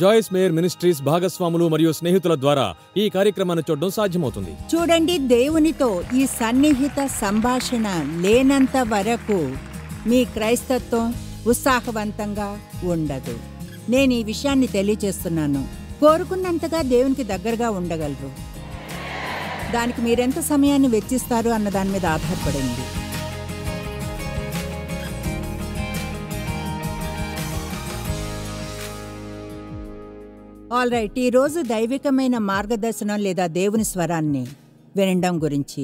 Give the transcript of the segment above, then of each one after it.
జాయిస్ mayor ministries భాగస్వాములు మరియు స్నేహితుల ద్వారా ఈ కార్యక్రమాన్ని చూడడం సాధ్యమవుతుంది చూడండి దేవునితో ఈ సన్నిహిత సంభాషణ లేనంత వరకు మీ క్రైస్తత్వం ఉత్సాహవంతంగా ఉండదు నేను ఈ విషయాన్ని తెలియజేస్తున్నాను కోరుకున్నంతగా దేవునికి దగ్గరగా ఉండగలరు దానికి మీరెంత సమయాన్ని వెచ్చిస్తారు అన్న దాని మీద ఆధారపడింది ఆల్ రైట్ ఈరోజు దైవికమైన మార్గదర్శనం లేదా దేవుని స్వరాన్ని వినడం గురించి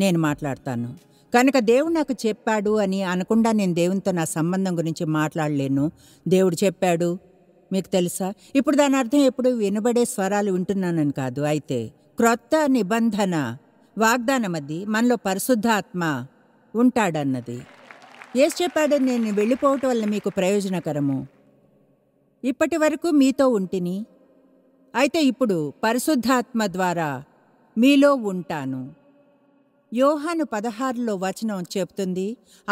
నేను మాట్లాడతాను కనుక దేవుడు నాకు చెప్పాడు అని అనకుండా నేను దేవునితో నా సంబంధం గురించి మాట్లాడలేను దేవుడు చెప్పాడు మీకు తెలుసా ఇప్పుడు దాని అర్థం ఎప్పుడు వినబడే స్వరాలు వింటున్నానని కాదు అయితే క్రొత్త నిబంధన వాగ్దానం అది మనలో పరిశుద్ధాత్మ ఉంటాడన్నది ఏసు చెప్పాడు నేను వెళ్ళిపోవటం వల్ల మీకు ప్రయోజనకరము ఇప్పటి వరకు మీతో ఉంటిని అయితే ఇప్పుడు పరిశుద్ధాత్మ ద్వారా మీలో ఉంటాను యోహాను పదహారులో వచనం చెప్తుంది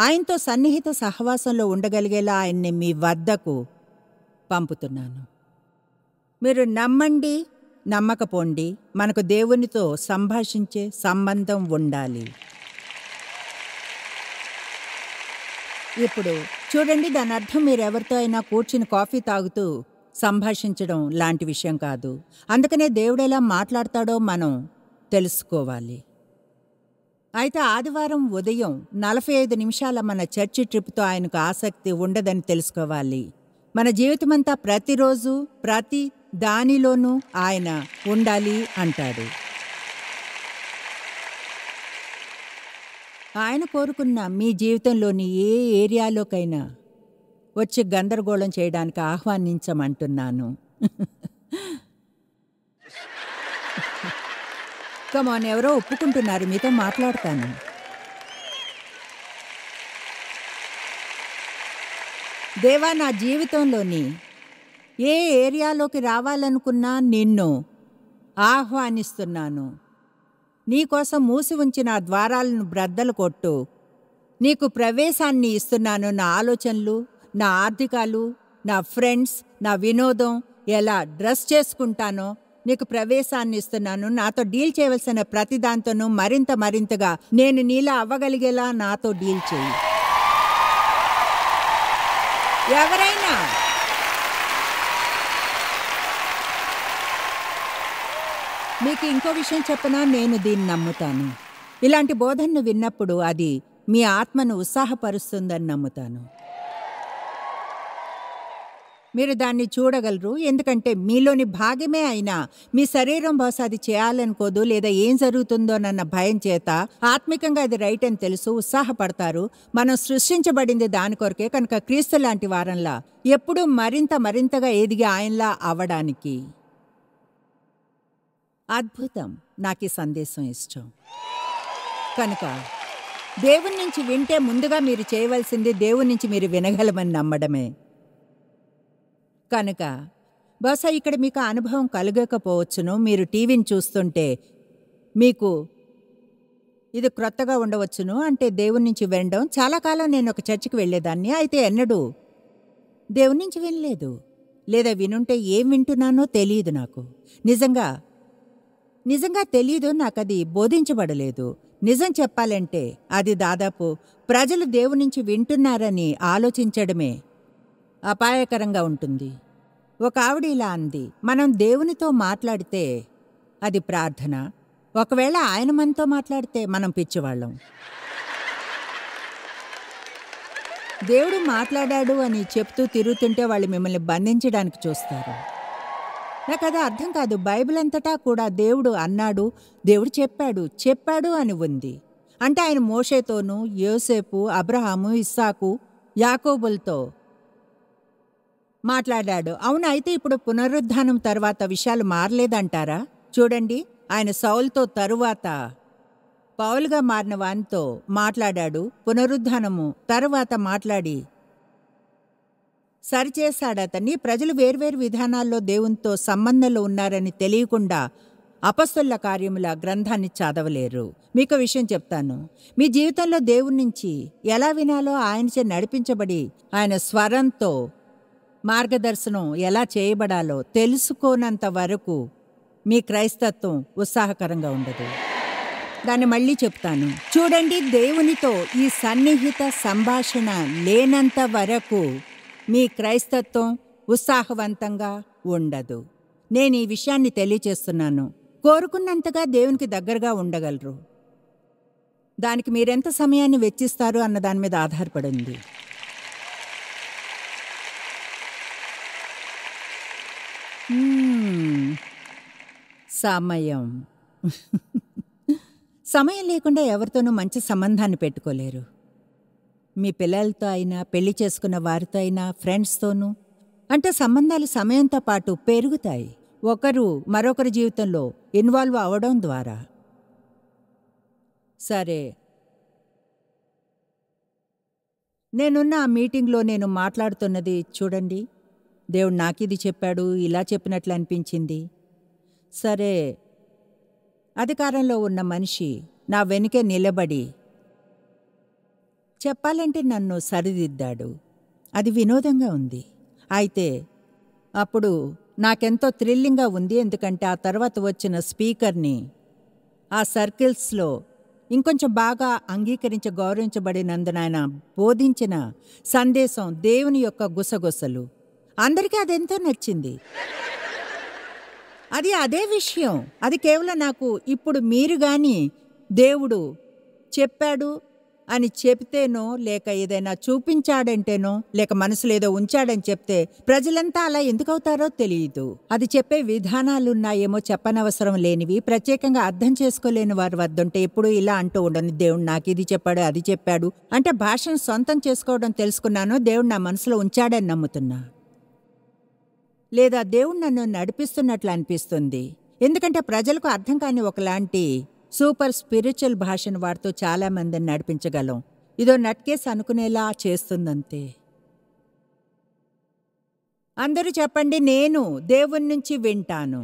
ఆయనతో సన్నిహిత సహవాసంలో ఉండగలిగేలా ఆయన్ని మీ వద్దకు పంపుతున్నాను మీరు నమ్మండి నమ్మకపోండి మనకు దేవునితో సంభాషించే సంబంధం ఉండాలి ఇప్పుడు చూడండి దాని అర్థం మీరు ఎవరితో అయినా కూర్చుని కాఫీ తాగుతూ సంభాషించడం లాంటి విషయం కాదు అందుకనే దేవుడు ఎలా మాట్లాడతాడో మనం తెలుసుకోవాలి అయితే ఆదివారం ఉదయం నలభై ఐదు నిమిషాల మన చర్చి ట్రిప్తో ఆయనకు ఆసక్తి ఉండదని తెలుసుకోవాలి మన జీవితమంతా ప్రతిరోజు ప్రతి దానిలోనూ ఆయన ఉండాలి అంటాడు ఆయన కోరుకున్న మీ జీవితంలోని ఏ ఏరియాలోకైనా వచ్చి గందరగోళం చేయడానికి ఆహ్వానించమంటున్నాను కమాన్ ఎవరో ఒప్పుకుంటున్నారు మీతో మాట్లాడతాను దేవా నా జీవితంలోని ఏ ఏరియాలోకి రావాలనుకున్నా నిన్ను ఆహ్వానిస్తున్నాను నీకోసం మూసి ఉంచిన ద్వారాలను బ్రద్దలు కొట్టు నీకు ప్రవేశాన్ని ఇస్తున్నాను నా ఆలోచనలు నా ఆర్థికాలు నా ఫ్రెండ్స్ నా వినోదం ఎలా డ్రెస్ చేసుకుంటానో నీకు ప్రవేశాన్ని ఇస్తున్నాను నాతో డీల్ చేయవలసిన ప్రతి దాంతోనూ మరింత మరింతగా నేను నీలా అవ్వగలిగేలా నాతో డీల్ చేయి ఎవరైనా మీకు ఇంకో విషయం చెప్పినా నేను దీన్ని నమ్ముతాను ఇలాంటి బోధనను విన్నప్పుడు అది మీ ఆత్మను ఉత్సాహపరుస్తుందని నమ్ముతాను మీరు దాన్ని చూడగలరు ఎందుకంటే మీలోని భాగమే అయినా మీ శరీరం బహుశా అది చేయాలనుకోదు లేదా ఏం జరుగుతుందోనన్న భయం చేత ఆత్మికంగా అది రైట్ అని తెలుసు ఉత్సాహపడతారు మనం సృష్టించబడింది దాని కొరకే కనుక క్రీస్తు లాంటి వారంలా ఎప్పుడూ మరింత మరింతగా ఎదిగి ఆయనలా అవడానికి అద్భుతం నాకు ఈ సందేశం ఇష్టం కనుక దేవుని నుంచి వింటే ముందుగా మీరు చేయవలసింది దేవుని నుంచి మీరు వినగలమని నమ్మడమే కనుక బహుశా ఇక్కడ మీకు అనుభవం కలగకపోవచ్చును మీరు టీవీని చూస్తుంటే మీకు ఇది క్రొత్తగా ఉండవచ్చును అంటే దేవుని నుంచి వినడం చాలా కాలం నేను ఒక చర్చికి వెళ్ళేదాన్ని అయితే ఎన్నడూ దేవుని నుంచి వినలేదు లేదా వినుంటే ఏం వింటున్నానో తెలియదు నాకు నిజంగా నిజంగా తెలియదు నాకు అది బోధించబడలేదు నిజం చెప్పాలంటే అది దాదాపు ప్రజలు దేవుని నుంచి వింటున్నారని ఆలోచించడమే అపాయకరంగా ఉంటుంది ఒక ఆవిడ ఇలా అంది మనం దేవునితో మాట్లాడితే అది ప్రార్థన ఒకవేళ ఆయన మనతో మాట్లాడితే మనం పిచ్చివాళ్ళం దేవుడు మాట్లాడాడు అని చెప్తూ తిరుగుతుంటే వాళ్ళు మిమ్మల్ని బంధించడానికి చూస్తారు నాకు అది అర్థం కాదు బైబిల్ అంతటా కూడా దేవుడు అన్నాడు దేవుడు చెప్పాడు చెప్పాడు అని ఉంది అంటే ఆయన మోషేతోనూ యోసేపు అబ్రహాము ఇస్సాకు యాకోబులతో మాట్లాడాడు అవును అయితే ఇప్పుడు పునరుద్ధానం తర్వాత విషయాలు మారలేదంటారా చూడండి ఆయన సౌల్తో తరువాత పౌలుగా మారిన వానితో మాట్లాడాడు పునరుద్ధానము తరువాత మాట్లాడి అతన్ని ప్రజలు వేర్వేరు విధానాల్లో దేవునితో సంబంధంలో ఉన్నారని తెలియకుండా అపస్సుల కార్యముల గ్రంథాన్ని చదవలేరు మీకు విషయం చెప్తాను మీ జీవితంలో దేవుని నుంచి ఎలా వినాలో ఆయనచే నడిపించబడి ఆయన స్వరంతో మార్గదర్శనం ఎలా చేయబడాలో తెలుసుకోనంత వరకు మీ క్రైస్తత్వం ఉత్సాహకరంగా ఉండదు దాన్ని మళ్ళీ చెప్తాను చూడండి దేవునితో ఈ సన్నిహిత సంభాషణ లేనంత వరకు మీ క్రైస్తత్వం ఉత్సాహవంతంగా ఉండదు నేను ఈ విషయాన్ని తెలియచేస్తున్నాను కోరుకున్నంతగా దేవునికి దగ్గరగా ఉండగలరు దానికి మీరెంత సమయాన్ని వెచ్చిస్తారు అన్న దాని మీద ఆధారపడింది సమయం సమయం లేకుండా ఎవరితోనూ మంచి సంబంధాన్ని పెట్టుకోలేరు మీ పిల్లలతో అయినా పెళ్లి చేసుకున్న వారితో అయినా ఫ్రెండ్స్తోనూ అంటే సంబంధాలు సమయంతో పాటు పెరుగుతాయి ఒకరు మరొకరి జీవితంలో ఇన్వాల్వ్ అవడం ద్వారా సరే నేనున్న ఆ మీటింగ్లో నేను మాట్లాడుతున్నది చూడండి దేవుడు నాకు ఇది చెప్పాడు ఇలా చెప్పినట్లు అనిపించింది సరే అధికారంలో ఉన్న మనిషి నా వెనుకే నిలబడి చెప్పాలంటే నన్ను సరిదిద్దాడు అది వినోదంగా ఉంది అయితే అప్పుడు నాకెంతో థ్రిల్లింగ్గా ఉంది ఎందుకంటే ఆ తర్వాత వచ్చిన స్పీకర్ని ఆ సర్కిల్స్లో ఇంకొంచెం బాగా అంగీకరించ గౌరవించబడినందున ఆయన బోధించిన సందేశం దేవుని యొక్క గుసగుసలు అందరికీ అదెంతో నచ్చింది అది అదే విషయం అది కేవలం నాకు ఇప్పుడు మీరు కానీ దేవుడు చెప్పాడు అని చెప్తేనో లేక ఏదైనా చూపించాడంటేనో లేక మనసులో ఏదో ఉంచాడని చెప్తే ప్రజలంతా అలా ఎందుకవుతారో తెలియదు అది చెప్పే విధానాలు ఉన్నాయేమో చెప్పనవసరం లేనివి ప్రత్యేకంగా అర్థం చేసుకోలేని వారి వద్ద ఉంటే ఎప్పుడు ఇలా అంటూ ఉండని దేవుడు నాకు ఇది చెప్పాడు అది చెప్పాడు అంటే భాషను సొంతం చేసుకోవడం తెలుసుకున్నాను దేవుడు నా మనసులో ఉంచాడని నమ్ముతున్నా లేదా దేవుడు నన్ను నడిపిస్తున్నట్లు అనిపిస్తుంది ఎందుకంటే ప్రజలకు అర్థం కాని ఒకలాంటి సూపర్ స్పిరిచువల్ భాషను వాడుతూ చాలామందిని నడిపించగలం ఇదో నట్కేస్ అనుకునేలా చేస్తుందంతే అందరూ చెప్పండి నేను దేవుని నుంచి వింటాను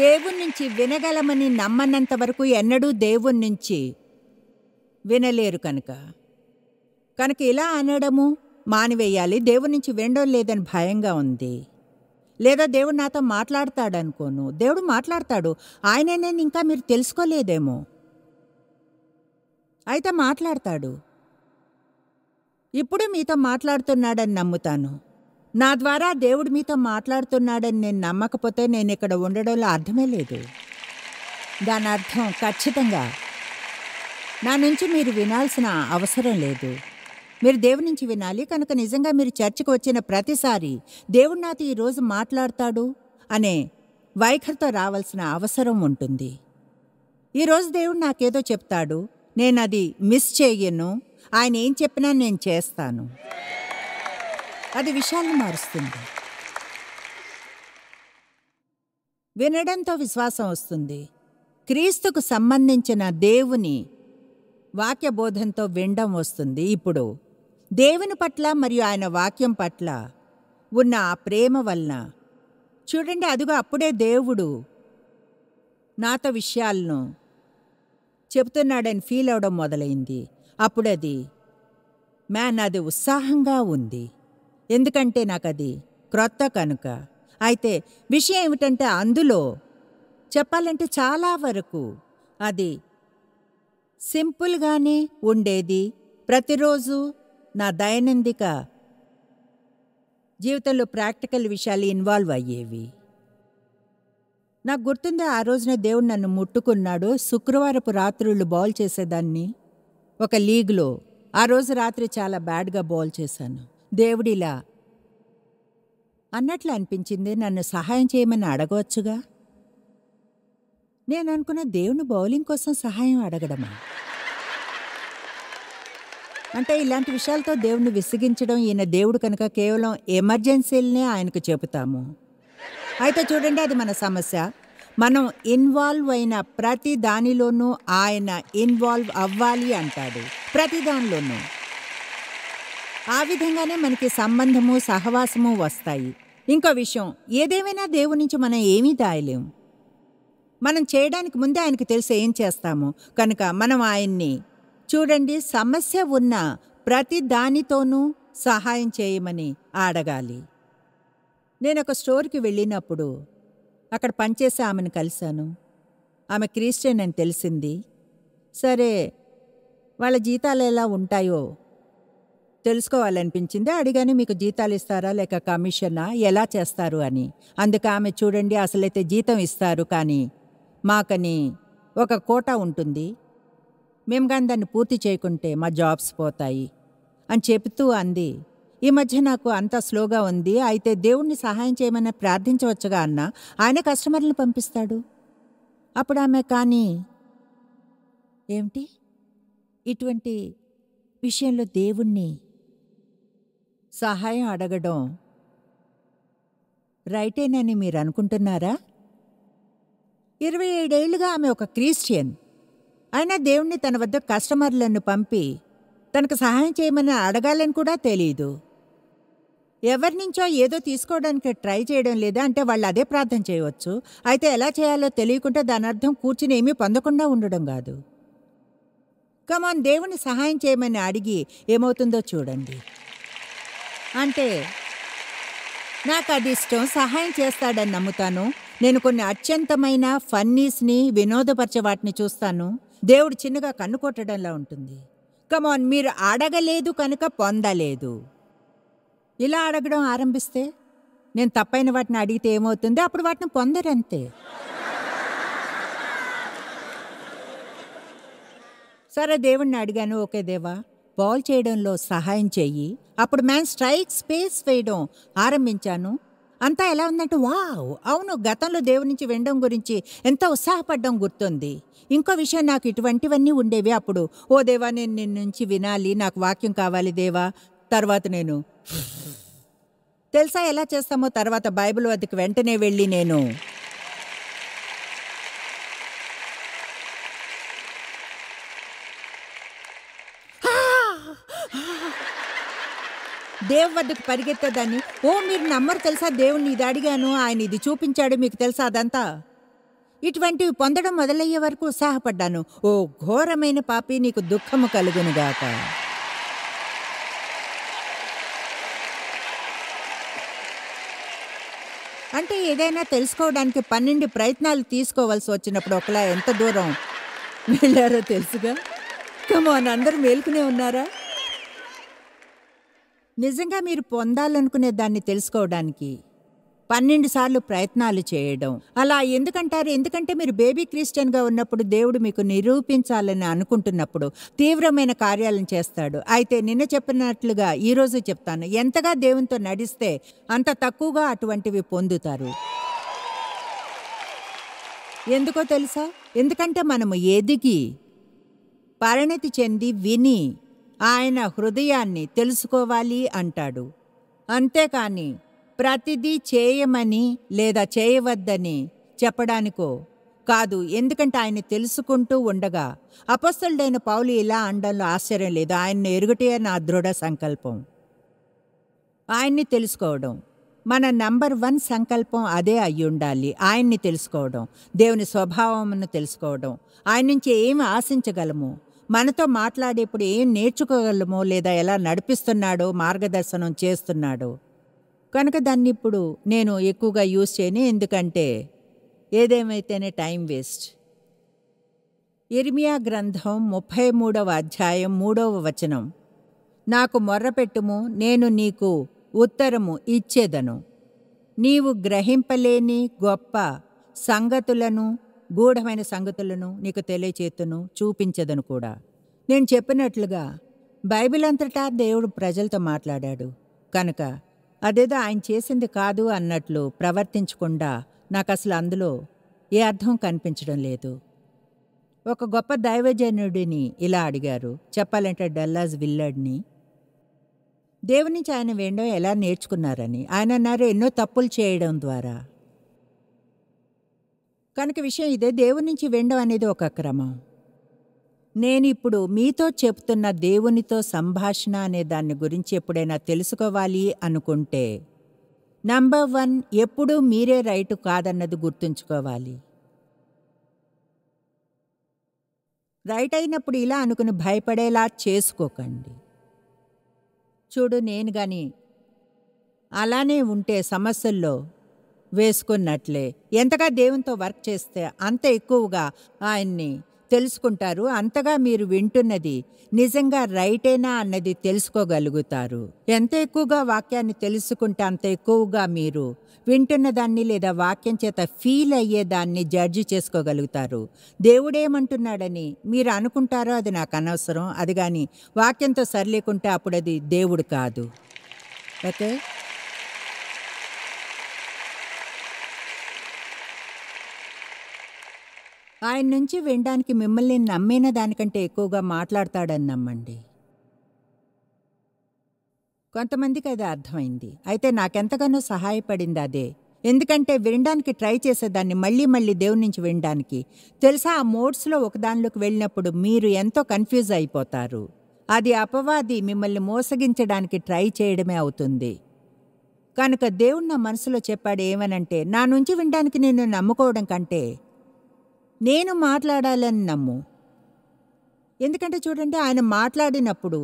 దేవుని నుంచి వినగలమని నమ్మనంత వరకు ఎన్నడూ దేవుని నుంచి వినలేరు కనుక కనుక ఇలా అనడము మానివేయాలి దేవుడి నుంచి వినడం లేదని భయంగా ఉంది లేదా దేవుడు నాతో మాట్లాడతాడు అనుకోను దేవుడు మాట్లాడతాడు ఆయన నేను ఇంకా మీరు తెలుసుకోలేదేమో అయితే మాట్లాడతాడు ఇప్పుడు మీతో మాట్లాడుతున్నాడని నమ్ముతాను నా ద్వారా దేవుడు మీతో మాట్లాడుతున్నాడని నేను నమ్మకపోతే నేను ఇక్కడ ఉండడంలో అర్థమే లేదు దాని అర్థం ఖచ్చితంగా నా నుంచి మీరు వినాల్సిన అవసరం లేదు మీరు దేవుడి నుంచి వినాలి కనుక నిజంగా మీరు చర్చికి వచ్చిన ప్రతిసారి దేవుడు నాతో ఈరోజు మాట్లాడతాడు అనే వైఖరితో రావాల్సిన అవసరం ఉంటుంది ఈరోజు దేవుడు నాకేదో చెప్తాడు నేను అది మిస్ చేయను ఆయన ఏం చెప్పినా నేను చేస్తాను అది విషయాన్ని మారుస్తుంది వినడంతో విశ్వాసం వస్తుంది క్రీస్తుకు సంబంధించిన దేవుని వాక్య బోధంతో వినడం వస్తుంది ఇప్పుడు దేవుని పట్ల మరియు ఆయన వాక్యం పట్ల ఉన్న ఆ ప్రేమ వలన చూడండి అదిగో అప్పుడే దేవుడు నాతో విషయాలను చెబుతున్నాడని ఫీల్ అవడం మొదలైంది అప్పుడది మ్యాన్ అది ఉత్సాహంగా ఉంది ఎందుకంటే నాకు అది క్రొత్త కనుక అయితే విషయం ఏమిటంటే అందులో చెప్పాలంటే చాలా వరకు అది సింపుల్గానే ఉండేది ప్రతిరోజు నా దైనందిక జీవితంలో ప్రాక్టికల్ విషయాలు ఇన్వాల్వ్ అయ్యేవి నాకు గుర్తుంది ఆ రోజున దేవుడు నన్ను ముట్టుకున్నాడు శుక్రవారపు రాత్రులు బౌల్ చేసేదాన్ని ఒక లీగ్లో ఆ రోజు రాత్రి చాలా బ్యాడ్గా బౌల్ చేశాను దేవుడిలా అన్నట్లు అనిపించింది నన్ను సహాయం చేయమని అడగవచ్చుగా నేను అనుకున్న దేవుని బౌలింగ్ కోసం సహాయం అడగడమా అంటే ఇలాంటి విషయాలతో దేవుణ్ణి విసిగించడం ఈయన దేవుడు కనుక కేవలం ఎమర్జెన్సీలనే ఆయనకు చెబుతాము అయితే చూడండి అది మన సమస్య మనం ఇన్వాల్వ్ అయిన ప్రతి దానిలోనూ ఆయన ఇన్వాల్వ్ అవ్వాలి అంటాడు ప్రతి దానిలోనూ ఆ విధంగానే మనకి సంబంధము సహవాసము వస్తాయి ఇంకో విషయం ఏదేమైనా దేవుడి నుంచి మనం ఏమీ దాయలేము మనం చేయడానికి ముందే ఆయనకు తెలిసి ఏం చేస్తాము కనుక మనం ఆయన్ని చూడండి సమస్య ఉన్న ప్రతి దానితోనూ సహాయం చేయమని అడగాలి నేను ఒక స్టోర్కి వెళ్ళినప్పుడు అక్కడ పనిచేసే ఆమెను కలిశాను ఆమె క్రిస్టియన్ అని తెలిసింది సరే వాళ్ళ జీతాలు ఎలా ఉంటాయో తెలుసుకోవాలనిపించింది అడిగాని మీకు జీతాలు ఇస్తారా లేక కమిషనా ఎలా చేస్తారు అని అందుకు ఆమె చూడండి అసలైతే జీతం ఇస్తారు కానీ మాకని ఒక కోట ఉంటుంది మేము కానీ దాన్ని పూర్తి చేయకుంటే మా జాబ్స్ పోతాయి అని చెబుతూ అంది ఈ మధ్య నాకు అంత స్లోగా ఉంది అయితే దేవుణ్ణి సహాయం చేయమని ప్రార్థించవచ్చుగా అన్న ఆయన కస్టమర్లను పంపిస్తాడు అప్పుడు ఆమె కానీ ఏమిటి ఇటువంటి విషయంలో దేవుణ్ణి సహాయం అడగడం రైటేనని మీరు అనుకుంటున్నారా ఇరవై ఏడేళ్లుగా ఆమె ఒక క్రిస్టియన్ అయినా దేవుణ్ణి తన వద్ద కస్టమర్లను పంపి తనకు సహాయం చేయమని అడగాలని కూడా తెలియదు ఎవరి నుంచో ఏదో తీసుకోవడానికి ట్రై చేయడం లేదా అంటే వాళ్ళు అదే ప్రార్థన చేయవచ్చు అయితే ఎలా చేయాలో తెలియకుండా దాని అర్థం కూర్చుని ఏమీ పొందకుండా ఉండడం కాదు కమాన్ దేవుని సహాయం చేయమని అడిగి ఏమవుతుందో చూడండి అంటే నాకు అది ఇష్టం సహాయం చేస్తాడని నమ్ముతాను నేను కొన్ని అత్యంతమైన ఫన్నీస్ని వినోదపరిచే వాటిని చూస్తాను దేవుడు చిన్నగా కన్ను కొట్టడంలా ఉంటుంది కమాన్ మీరు అడగలేదు కనుక పొందలేదు ఇలా అడగడం ఆరంభిస్తే నేను తప్పైన వాటిని అడిగితే ఏమవుతుంది అప్పుడు వాటిని పొందరంతే సరే దేవుణ్ణి అడిగాను ఓకే దేవా బాల్ చేయడంలో సహాయం చెయ్యి అప్పుడు మ్యాన్ స్ట్రైక్ స్పేస్ వేయడం ఆరంభించాను అంతా ఎలా ఉందంటే వావ్ అవును గతంలో దేవుడి నుంచి వినడం గురించి ఎంత ఉత్సాహపడ్డం గుర్తుంది ఇంకో విషయం నాకు ఇటువంటివన్నీ ఉండేవి అప్పుడు ఓ దేవా నేను నిన్ను నుంచి వినాలి నాకు వాక్యం కావాలి దేవా తర్వాత నేను తెలుసా ఎలా చేస్తామో తర్వాత బైబిల్ వద్దకు వెంటనే వెళ్ళి నేను దేవ్ వద్దకు పరిగెత్తదని ఓ మీరు నమ్మరు తెలుసా దేవుణ్ణి ఇది అడిగాను ఆయన ఇది చూపించాడు మీకు తెలుసా అదంతా ఇటువంటివి పొందడం మొదలయ్యే వరకు ఉత్సాహపడ్డాను ఓ ఘోరమైన పాపి నీకు దుఃఖము కలుగునుగాక అంటే ఏదైనా తెలుసుకోవడానికి పన్నెండు ప్రయత్నాలు తీసుకోవాల్సి వచ్చినప్పుడు ఒకలా ఎంత దూరం వెళ్ళారో తెలుసుగా అని అందరూ మేలుకునే ఉన్నారా నిజంగా మీరు పొందాలనుకునే దాన్ని తెలుసుకోవడానికి పన్నెండు సార్లు ప్రయత్నాలు చేయడం అలా ఎందుకంటారు ఎందుకంటే మీరు బేబీ క్రిస్టియన్గా ఉన్నప్పుడు దేవుడు మీకు నిరూపించాలని అనుకుంటున్నప్పుడు తీవ్రమైన కార్యాలను చేస్తాడు అయితే నిన్న చెప్పినట్లుగా ఈరోజు చెప్తాను ఎంతగా దేవునితో నడిస్తే అంత తక్కువగా అటువంటివి పొందుతారు ఎందుకో తెలుసా ఎందుకంటే మనము ఎదిగి పరిణతి చెంది విని ఆయన హృదయాన్ని తెలుసుకోవాలి అంటాడు అంతేకాని ప్రతిదీ చేయమని లేదా చేయవద్దని చెప్పడానికో కాదు ఎందుకంటే ఆయన తెలుసుకుంటూ ఉండగా అపస్తుడైన పౌలు ఇలా అనడంలో ఆశ్చర్యం లేదు ఆయన్ని ఎరుగుటే నా దృఢ సంకల్పం ఆయన్ని తెలుసుకోవడం మన నంబర్ వన్ సంకల్పం అదే అయి ఉండాలి ఆయన్ని తెలుసుకోవడం దేవుని స్వభావంను తెలుసుకోవడం ఆయన నుంచి ఏమి ఆశించగలము మనతో మాట్లాడేప్పుడు ఏం నేర్చుకోగలమో లేదా ఎలా నడిపిస్తున్నాడో మార్గదర్శనం చేస్తున్నాడు కనుక దాన్ని ఇప్పుడు నేను ఎక్కువగా యూజ్ చేయను ఎందుకంటే ఏదేమైతేనే టైం వేస్ట్ ఇర్మియా గ్రంథం ముప్పై మూడవ అధ్యాయం మూడవ వచనం నాకు మొర్రపెట్టుము నేను నీకు ఉత్తరము ఇచ్చేదను నీవు గ్రహింపలేని గొప్ప సంగతులను గూఢమైన సంగతులను నీకు తెలియచేతును చూపించదను కూడా నేను చెప్పినట్లుగా బైబిల్ అంతటా దేవుడు ప్రజలతో మాట్లాడాడు కనుక అదేదో ఆయన చేసింది కాదు అన్నట్లు ప్రవర్తించకుండా నాకు అసలు అందులో ఏ అర్థం కనిపించడం లేదు ఒక గొప్ప దైవజనుడిని ఇలా అడిగారు చెప్పాలంటే డల్లాజ్ విల్లాడ్ని దేవుని నుంచి ఆయన వేయడం ఎలా నేర్చుకున్నారని ఆయన అన్నారు ఎన్నో తప్పులు చేయడం ద్వారా కనుక విషయం ఇదే దేవుని నుంచి వెండం అనేది ఒక క్రమం నేనిప్పుడు మీతో చెప్తున్న దేవునితో సంభాషణ అనే దాని గురించి ఎప్పుడైనా తెలుసుకోవాలి అనుకుంటే నంబర్ వన్ ఎప్పుడూ మీరే రైటు కాదన్నది గుర్తుంచుకోవాలి రైట్ అయినప్పుడు ఇలా అనుకుని భయపడేలా చేసుకోకండి చూడు నేను కానీ అలానే ఉంటే సమస్యల్లో వేసుకున్నట్లే ఎంతగా దేవునితో వర్క్ చేస్తే అంత ఎక్కువగా ఆయన్ని తెలుసుకుంటారు అంతగా మీరు వింటున్నది నిజంగా రైటేనా అన్నది తెలుసుకోగలుగుతారు ఎంత ఎక్కువగా వాక్యాన్ని తెలుసుకుంటే అంత ఎక్కువగా మీరు వింటున్న దాన్ని లేదా వాక్యం చేత ఫీల్ అయ్యే దాన్ని జడ్జి చేసుకోగలుగుతారు దేవుడేమంటున్నాడని మీరు అనుకుంటారో అది నాకు అనవసరం అది కానీ వాక్యంతో సరిలేకుంటే అప్పుడు అది దేవుడు కాదు ఓకే ఆయన నుంచి వినడానికి మిమ్మల్ని నమ్మిన దానికంటే ఎక్కువగా మాట్లాడతాడని నమ్మండి కొంతమందికి అది అర్థమైంది అయితే నాకెంతగానో సహాయపడింది అదే ఎందుకంటే వినడానికి ట్రై చేసేదాన్ని మళ్ళీ మళ్ళీ దేవుని నుంచి వినడానికి తెలుసా ఆ మోడ్స్లో ఒకదానిలోకి వెళ్ళినప్పుడు మీరు ఎంతో కన్ఫ్యూజ్ అయిపోతారు అది అపవాది మిమ్మల్ని మోసగించడానికి ట్రై చేయడమే అవుతుంది కనుక దేవుడు నా మనసులో చెప్పాడు ఏమనంటే నా నుంచి వినడానికి నేను నమ్ముకోవడం కంటే నేను మాట్లాడాలని నమ్ము ఎందుకంటే చూడండి ఆయన మాట్లాడినప్పుడు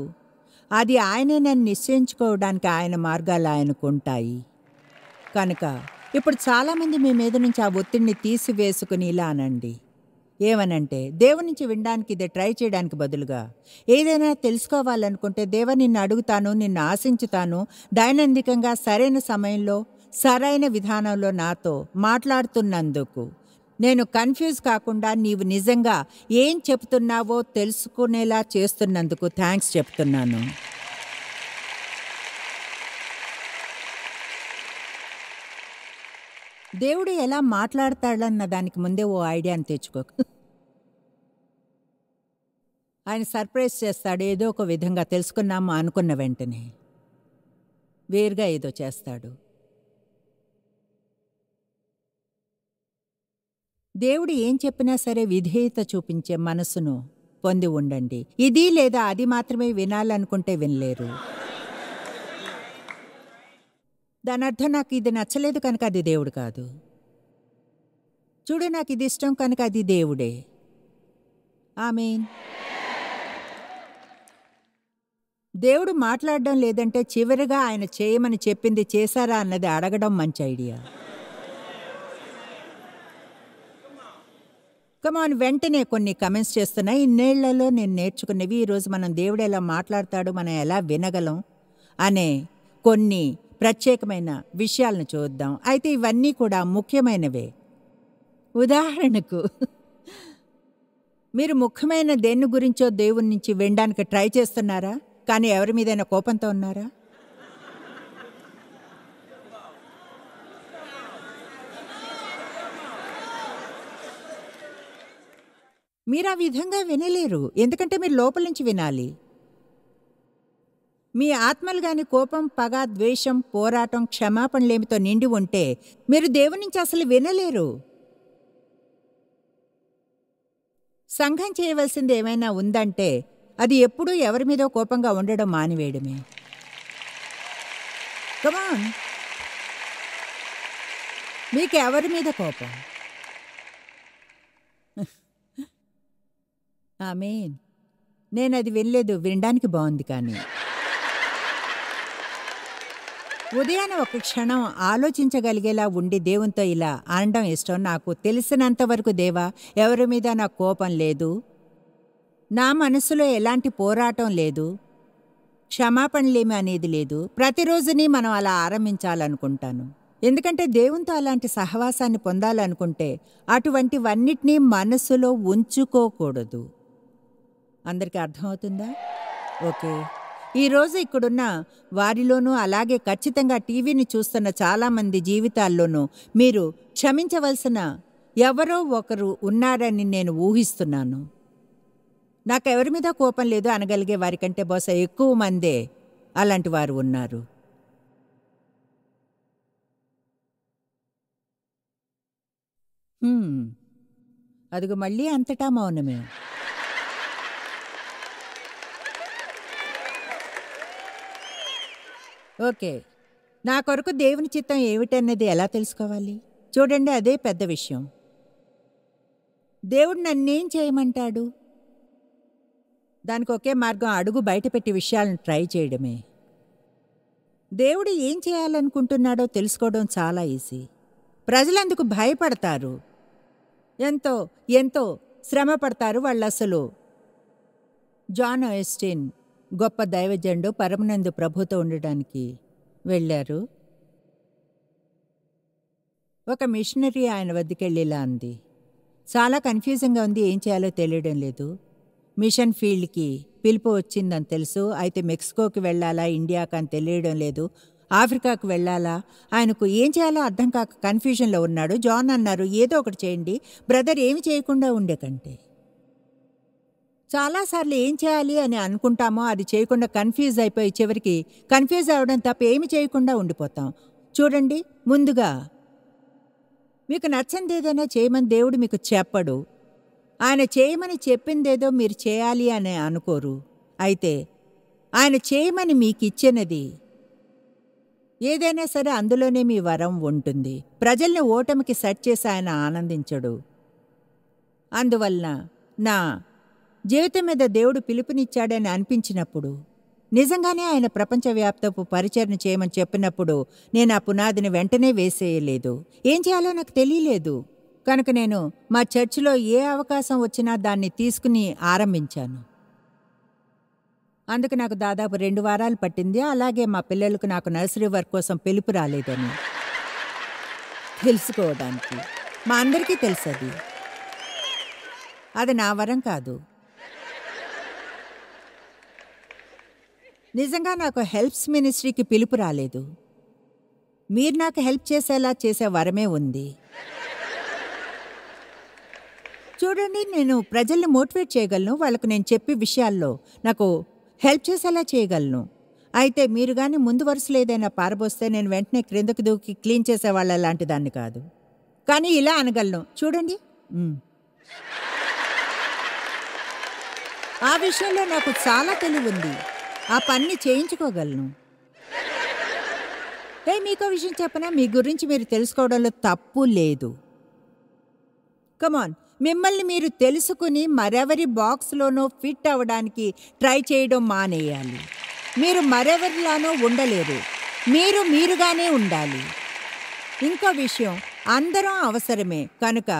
అది ఆయనే నన్ను నిశ్చయించుకోవడానికి ఆయన మార్గాలు ఆయనకుంటాయి కనుక ఇప్పుడు చాలామంది మీ మీద నుంచి ఆ ఒత్తిడిని తీసివేసుకుని ఇలా అనండి ఏమనంటే దేవుని నుంచి వినడానికి ఇదే ట్రై చేయడానికి బదులుగా ఏదైనా తెలుసుకోవాలనుకుంటే దేవ నిన్ను అడుగుతాను నిన్ను ఆశించుతాను దైనందికంగా సరైన సమయంలో సరైన విధానంలో నాతో మాట్లాడుతున్నందుకు నేను కన్ఫ్యూజ్ కాకుండా నీవు నిజంగా ఏం చెప్తున్నావో తెలుసుకునేలా చేస్తున్నందుకు థ్యాంక్స్ చెప్తున్నాను దేవుడు ఎలా మాట్లాడతాడన్న దానికి ముందే ఓ ఐడియాని తెచ్చుకో ఆయన సర్ప్రైజ్ చేస్తాడు ఏదో ఒక విధంగా తెలుసుకున్నామా అనుకున్న వెంటనే వేరుగా ఏదో చేస్తాడు దేవుడు ఏం చెప్పినా సరే విధేయత చూపించే మనసును పొంది ఉండండి ఇది లేదా అది మాత్రమే వినాలనుకుంటే వినలేరు దాని అర్థం నాకు ఇది నచ్చలేదు కనుక అది దేవుడు కాదు చూడు నాకు ఇది ఇష్టం కనుక అది దేవుడే ఆమెన్ దేవుడు మాట్లాడడం లేదంటే చివరిగా ఆయన చేయమని చెప్పింది చేశారా అన్నది అడగడం మంచి ఐడియా కమాన్ వెంటనే కొన్ని కమెంట్స్ చేస్తున్నాయి ఇన్నేళ్లలో నేను నేర్చుకున్నవి ఈరోజు మనం దేవుడు ఎలా మాట్లాడతాడు మనం ఎలా వినగలం అనే కొన్ని ప్రత్యేకమైన విషయాలను చూద్దాం అయితే ఇవన్నీ కూడా ముఖ్యమైనవే ఉదాహరణకు మీరు ముఖ్యమైన దేన్ని గురించో దేవుని నుంచి వినడానికి ట్రై చేస్తున్నారా కానీ ఎవరి మీదైనా కోపంతో ఉన్నారా మీరు ఆ విధంగా వినలేరు ఎందుకంటే మీరు లోపల నుంచి వినాలి మీ ఆత్మలు గాని కోపం పగ ద్వేషం పోరాటం క్షమాపణలేమితో నిండి ఉంటే మీరు దేవుని నుంచి అసలు వినలేరు సంఘం చేయవలసింది ఏమైనా ఉందంటే అది ఎప్పుడూ ఎవరి మీదో కోపంగా ఉండడం మానివేయడమే కమాన్ మీకు ఎవరి మీద కోపం ఆమెన్ నేను అది వెళ్ళలేదు వినడానికి బాగుంది కానీ ఉదయాన ఒక క్షణం ఆలోచించగలిగేలా ఉండి దేవునితో ఇలా అనడం ఇష్టం నాకు తెలిసినంత వరకు దేవా ఎవరి మీద నా కోపం లేదు నా మనసులో ఎలాంటి పోరాటం లేదు క్షమాపణలేమి అనేది లేదు ప్రతిరోజుని మనం అలా ఆరంభించాలనుకుంటాను ఎందుకంటే దేవునితో అలాంటి సహవాసాన్ని పొందాలనుకుంటే అటువంటివన్నిటినీ మనసులో ఉంచుకోకూడదు అందరికీ అర్థమవుతుందా ఓకే ఈరోజు ఇక్కడున్న వారిలోనూ అలాగే ఖచ్చితంగా టీవీని చూస్తున్న చాలామంది జీవితాల్లోనూ మీరు క్షమించవలసిన ఎవరో ఒకరు ఉన్నారని నేను ఊహిస్తున్నాను నాకు ఎవరి మీద కోపం లేదు అనగలిగే వారికంటే బహుశా ఎక్కువ మందే అలాంటి వారు ఉన్నారు అదిగో మళ్ళీ అంతటా మౌనమే ఓకే నా కొరకు దేవుని చిత్తం ఏమిటన్నది ఎలా తెలుసుకోవాలి చూడండి అదే పెద్ద విషయం దేవుడు నన్నేం చేయమంటాడు దానికి ఒకే మార్గం అడుగు బయటపెట్టి విషయాలను ట్రై చేయడమే దేవుడు ఏం చేయాలనుకుంటున్నాడో తెలుసుకోవడం చాలా ఈజీ ప్రజలందుకు భయపడతారు ఎంతో ఎంతో శ్రమ పడతారు వాళ్ళు అసలు జాన్ ఎస్టిన్ గొప్ప దైవజండు పరమనందు ప్రభుతో ఉండడానికి వెళ్ళారు ఒక మిషనరీ ఆయన వద్దకెళ్ళిలా అంది చాలా కన్ఫ్యూజింగ్గా ఉంది ఏం చేయాలో తెలియడం లేదు మిషన్ ఫీల్డ్కి పిలుపు వచ్చిందని తెలుసు అయితే మెక్సికోకి వెళ్ళాలా ఇండియాకి అని తెలియడం లేదు ఆఫ్రికాకు వెళ్ళాలా ఆయనకు ఏం చేయాలో అర్థం కాక కన్ఫ్యూజన్లో ఉన్నాడు జాన్ అన్నారు ఏదో ఒకటి చేయండి బ్రదర్ ఏమి చేయకుండా ఉండే కంటే చాలాసార్లు ఏం చేయాలి అని అనుకుంటామో అది చేయకుండా కన్ఫ్యూజ్ అయిపోయి చివరికి కన్ఫ్యూజ్ అవ్వడం తప్ప ఏమి చేయకుండా ఉండిపోతాం చూడండి ముందుగా మీకు నచ్చంది ఏదైనా చేయమని దేవుడు మీకు చెప్పడు ఆయన చేయమని చెప్పిందేదో మీరు చేయాలి అని అనుకోరు అయితే ఆయన చేయమని మీకు ఇచ్చినది ఏదైనా సరే అందులోనే మీ వరం ఉంటుంది ప్రజల్ని ఓటమికి సెట్ చేసి ఆయన ఆనందించడు అందువలన నా జీవితం మీద దేవుడు పిలుపునిచ్చాడని అనిపించినప్పుడు నిజంగానే ఆయన ప్రపంచవ్యాప్తపు పరిచరణ చేయమని చెప్పినప్పుడు నేను ఆ పునాదిని వెంటనే వేసేయలేదు ఏం చేయాలో నాకు తెలియలేదు కనుక నేను మా చర్చిలో ఏ అవకాశం వచ్చినా దాన్ని తీసుకుని ఆరంభించాను అందుకు నాకు దాదాపు రెండు వారాలు పట్టింది అలాగే మా పిల్లలకు నాకు నర్సరీ వర్క్ కోసం పిలుపు రాలేదని తెలుసుకోవడానికి మా అందరికీ తెలుసది అది నా వరం కాదు నిజంగా నాకు హెల్ప్స్ మినిస్ట్రీకి పిలుపు రాలేదు మీరు నాకు హెల్ప్ చేసేలా చేసే వరమే ఉంది చూడండి నేను ప్రజల్ని మోటివేట్ చేయగలను వాళ్ళకు నేను చెప్పే విషయాల్లో నాకు హెల్ప్ చేసేలా చేయగలను అయితే మీరు కానీ ముందు వరుసలో ఏదైనా పారబోస్తే నేను వెంటనే క్రిందకు దూకి క్లీన్ చేసేవాళ్ళ లాంటి దాన్ని కాదు కానీ ఇలా అనగలను చూడండి ఆ విషయంలో నాకు చాలా తెలివి ఉంది ఆ పని చేయించుకోగలను ఏ మీకో విషయం చెప్పనా మీ గురించి మీరు తెలుసుకోవడంలో తప్పు లేదు కమాన్ మిమ్మల్ని మీరు తెలుసుకుని మరెవరి బాక్స్లోనో ఫిట్ అవ్వడానికి ట్రై చేయడం మానేయాలి మీరు మరెవరిలానో ఉండలేరు మీరు మీరుగానే ఉండాలి ఇంకో విషయం అందరం అవసరమే కనుక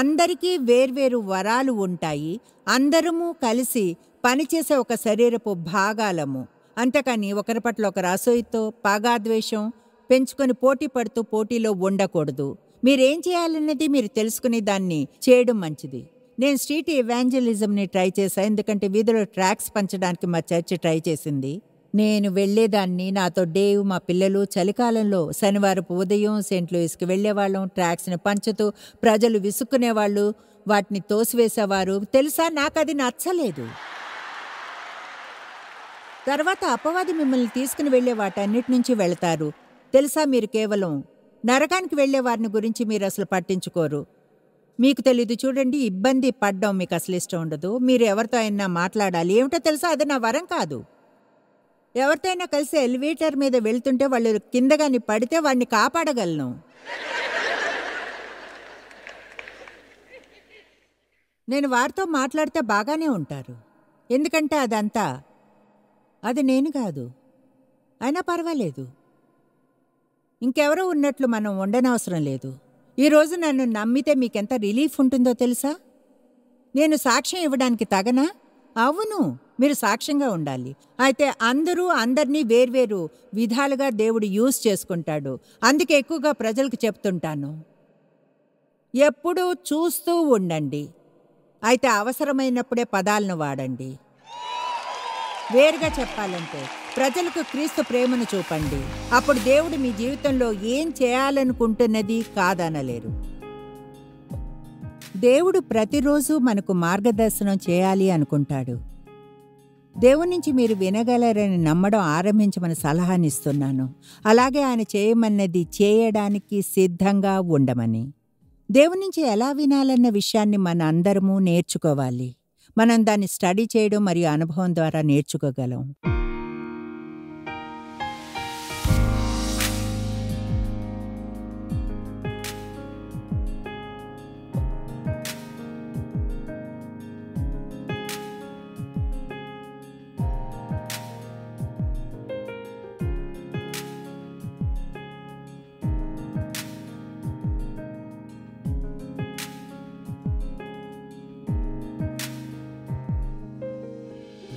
అందరికీ వేర్వేరు వరాలు ఉంటాయి అందరము కలిసి పనిచేసే ఒక శరీరపు భాగాలము అంతేకాని ఒకరి పట్ల ఒకరు అసూయతో పాగాద్వేషం పెంచుకొని పోటీ పడుతూ పోటీలో ఉండకూడదు మీరేం చేయాలనేది మీరు తెలుసుకుని దాన్ని చేయడం మంచిది నేను స్ట్రీట్ ఇవాంజలిజంని ట్రై చేశాను ఎందుకంటే వీధిలో ట్రాక్స్ పంచడానికి మా చర్చ్ ట్రై చేసింది నేను వెళ్ళేదాన్ని నాతో డేవ్ మా పిల్లలు చలికాలంలో శనివారపు ఉదయం సెంట్ లూయిస్కి వెళ్లేవాళ్ళం ట్రాక్స్ని పంచుతూ ప్రజలు విసుక్కునేవాళ్ళు వాటిని తోసివేసేవారు తెలుసా నాకు అది నచ్చలేదు తర్వాత అపవాది మిమ్మల్ని తీసుకుని వెళ్లే వాటన్నిటి నుంచి వెళతారు తెలుసా మీరు కేవలం నరకానికి వెళ్లే వారిని గురించి మీరు అసలు పట్టించుకోరు మీకు తెలీదు చూడండి ఇబ్బంది పడ్డం మీకు అసలు ఇష్టం ఉండదు మీరు ఎవరితో అయినా మాట్లాడాలి ఏమిటో తెలుసా అది నా వరం కాదు ఎవరితోనైనా కలిసి ఎలివేటర్ మీద వెళ్తుంటే వాళ్ళు కిందగాని పడితే వాడిని కాపాడగలను నేను వారితో మాట్లాడితే బాగానే ఉంటారు ఎందుకంటే అదంతా అది నేను కాదు అయినా పర్వాలేదు ఇంకెవరో ఉన్నట్లు మనం ఉండనవసరం లేదు ఈరోజు నన్ను నమ్మితే మీకెంత రిలీఫ్ ఉంటుందో తెలుసా నేను సాక్ష్యం ఇవ్వడానికి తగనా అవును మీరు సాక్ష్యంగా ఉండాలి అయితే అందరూ అందరినీ వేర్వేరు విధాలుగా దేవుడు యూజ్ చేసుకుంటాడు అందుకే ఎక్కువగా ప్రజలకు చెప్తుంటాను ఎప్పుడూ చూస్తూ ఉండండి అయితే అవసరమైనప్పుడే పదాలను వాడండి వేరుగా చెప్పాలంటే ప్రజలకు క్రీస్తు ప్రేమను చూపండి అప్పుడు దేవుడు మీ జీవితంలో ఏం చేయాలనుకుంటున్నది కాదనలేరు దేవుడు ప్రతిరోజు మనకు మార్గదర్శనం చేయాలి అనుకుంటాడు దేవుని నుంచి మీరు వినగలరని నమ్మడం ఆరంభించమని సలహానిస్తున్నాను అలాగే ఆయన చేయమన్నది చేయడానికి సిద్ధంగా ఉండమని దేవుడి నుంచి ఎలా వినాలన్న విషయాన్ని మన అందరము నేర్చుకోవాలి మనం దాన్ని స్టడీ చేయడం మరియు అనుభవం ద్వారా నేర్చుకోగలం